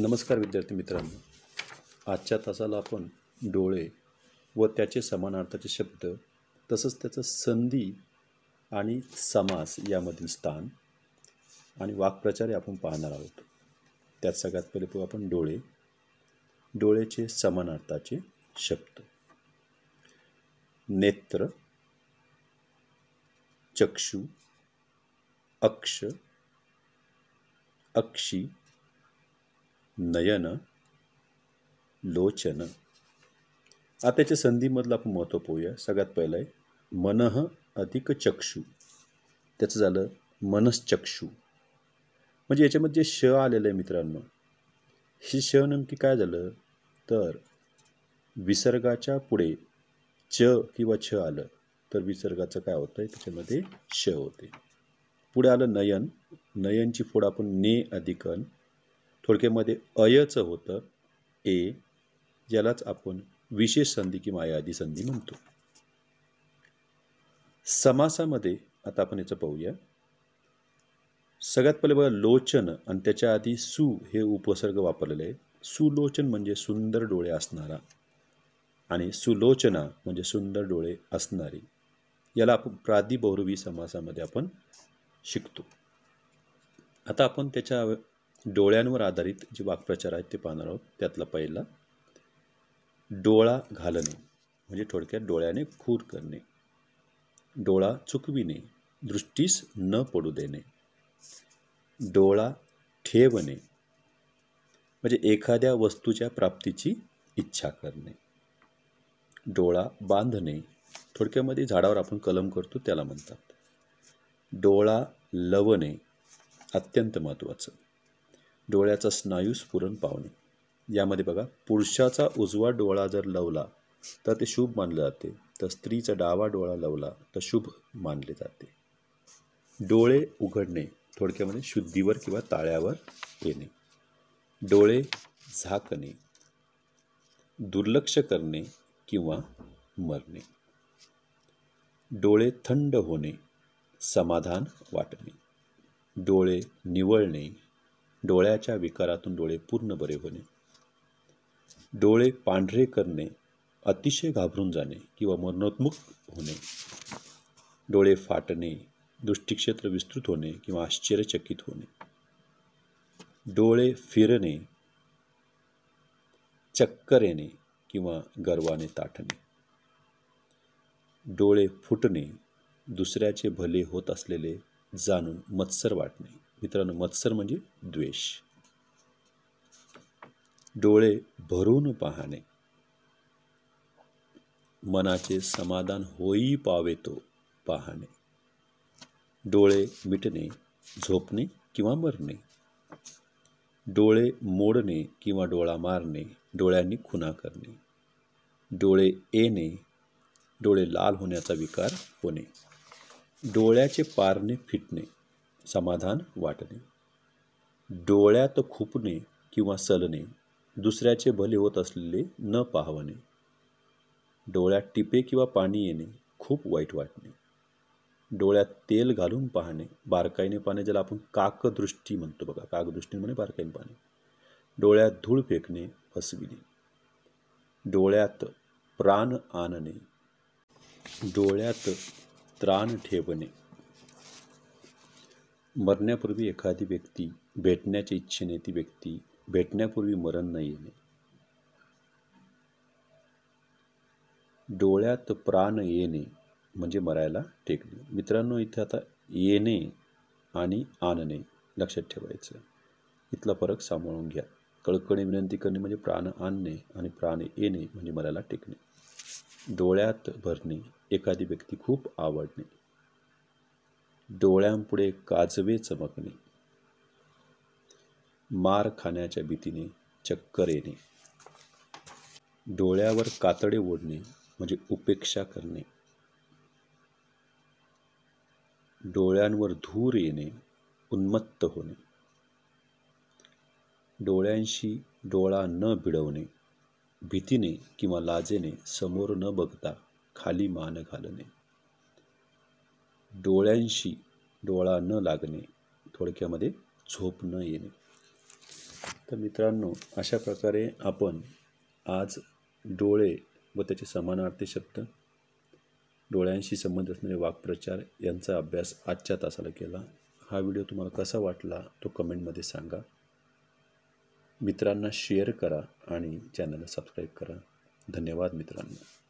नमस्कार विद्यार्थी मित्रांनो आजच्या तासाला आपण डोळे व त्याचे समानार्थाचे शब्द तसंच त्याचं संधी आणि समास यामधील स्थान आणि वाक्प्रचार आपण पाहणार आहोत त्यात सगळ्यात पहिले पाहू आपण डोळे डोळेचे समानार्थाचे शब्द नेत्र चक्षु अक्ष अक्षी नयन लोचन आताच्या संधीमधलं आपण महत्त्व पाहूया सगळ्यात पहिलं आहे मनः अधिक चक्षू त्याचं झालं मनश्चक्षू म्हणजे याच्यामध्ये जे श आलेलं आहे मित्रांनो हे श नेमकी काय झालं तर विसर्गाच्या पुढे च किंवा छ आलं तर विसर्गाचं काय होतं आहे त्याच्यामध्ये श होते पुढे आलं नयन नयनची फोड आपण ने अधिकन थोडक्यामध्ये अयचं होतं ए ज्यालाच आपण विशेष संधी किंवा आयादी संधी म्हणतो समासामध्ये आता आपण याचं पाहूया सगळ्यात पहिले बघा लोचन आणि त्याच्या आधी सु हे उपसर्ग वापरलेले आहे सुलोचन म्हणजे सुंदर डोळे असणारा आणि सुलोचना म्हणजे सुंदर डोळे असणारी याला आपण प्रादिबौरवी समासामध्ये आपण शिकतो आता आपण त्याच्या डोळ्यांवर आधारित जे वाक्प्रचार आहेत ते पाहणार आहोत त्यातला पहिला डोळा घालणे म्हणजे थोडक्यात डोळ्याने खूर करणे डोळा चुकविणे दृष्टीस न पडू देणे डोळा ठेवणे म्हणजे एखाद्या वस्तूच्या प्राप्तीची इच्छा करणे डोळा बांधणे थोडक्यामध्ये झाडावर आपण कलम करतो त्याला म्हणतात डोळा लवणे अत्यंत महत्त्वाचं डोळ्याचा स्नायू स्फुरण पावणे यामध्ये बघा पुरुषाचा उजवा डोळा जर लवला तर ते शुभ मानले जाते तर स्त्रीचा डावा डोळा लवला तर शुभ मानले जाते डोळे उघडणे थोडक्यामध्ये शुद्धीवर किंवा ताळ्यावर येणे डोळे झाकणे दुर्लक्ष करणे किंवा मरणे डोळे थंड होणे समाधान वाटणे डोळे निवळणे डोळ्याच्या विकारातून डोळे पूर्ण बरे होणे डोळे पांढरे करणे अतिशय घाबरून जाणे किंवा मरणोत्मुख होणे डोळे फाटणे दृष्टिक्षेत्र विस्तृत होणे किंवा आश्चर्यचकित होणे डोळे फिरणे चक्कर येणे किंवा गर्वाने ताठणे डोळे फुटणे दुसऱ्याचे भले होत असलेले जाणून मत्सर वाटणे मित्रांनो मत्सर म्हणजे द्वेष डोळे भरून पाहणे मनाचे समाधान होई पावे तो पाहणे डोळे मिटणे झोपणे किंवा मरणे डोळे मोडणे किंवा डोळा मारणे डोळ्यांनी खुना करणे डोळे येणे डोळे लाल होण्याचा विकार होणे डोळ्याचे पारणे फिटणे समाधान वाटणे डोळ्यात खुपणे किंवा सलणे दुसऱ्याचे भले होत असलेले न पाहवणे डोळ्यात टिपे किंवा पाणी येणे खूप वाईट वाटणे डोळ्यात तेल घालून पाहणे बारकाईने पाहणे ज्याला आपण काकदृष्टी म्हणतो बघा काकदृष्टी म्हणे बारकाईने पाहणे डोळ्यात धूळ फेकणे फसविणे डोळ्यात प्राण आणणे डोळ्यात त्राण ठेवणे मरण्यापूर्वी एखादी व्यक्ती भेटण्याच्या इच्छेने ती व्यक्ती भेटण्यापूर्वी मरण न येणे डोळ्यात प्राण येणे म्हणजे मरायला टेकणे मित्रांनो इथे आता येणे आणि आणणे लक्षात ठेवायचं इथला फरक सांभाळून घ्या कळकणे विनंती करणे म्हणजे प्राण आणणे आणि प्राण येणे म्हणजे मरायला टेकणे डोळ्यात भरणे एखादी व्यक्ती खूप आवडणे डोळ्यांपुढे काजवे चमकणे मार खाण्याच्या भीतीने चक्कर येणे डोळ्यावर कातडे ओढणे म्हणजे उपेक्षा करणे डोळ्यांवर धूर येणे उन्मत्त होणे डोळ्यांशी डोळा न भिडवणे भीतीने किंवा लाजेने समोर न बघता खाली मान घालणे डोळ्यांशी डोळा न लागणे थोडक्यामध्ये झोप न येणे तर मित्रांनो अशा प्रकारे आपण आज डोळे व त्याचे समानार्थी शब्द डोळ्यांशी संबंध असणारे वाक्प्रचार यांचा अभ्यास आजच्या तासाला केला हा व्हिडिओ तुम्हाला कसा वाटला तो कमेंटमध्ये सांगा मित्रांना शेअर करा आणि चॅनलला सबस्क्राईब करा धन्यवाद मित्रांनो